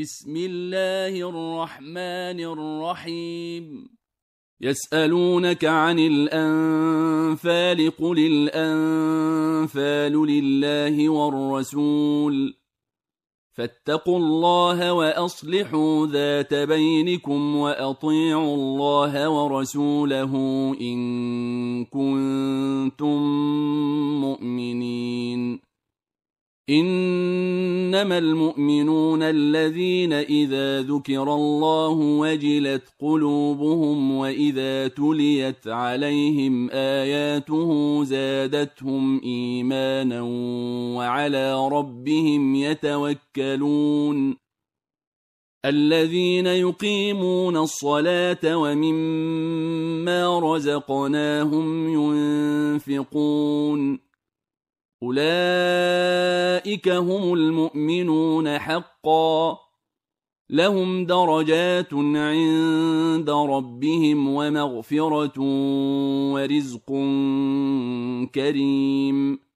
بسم الله الرحمن الرحيم يسألونك عن الأنفال قل الأنفال لله والرسول فاتقوا الله وأصلحوا ذات بينكم وأطيعوا الله ورسوله إن كنتم مؤمنين إن إنما المؤمنون الذين إذا ذكر الله وجلت قلوبهم وإذا تليت عليهم آياته زادتهم إيمانا وعلى ربهم يتوكلون الذين يقيمون الصلاة ومما رزقناهم ينفقون أولئك أولئك هم المؤمنون حقا لهم درجات عند ربهم ومغفرة ورزق كريم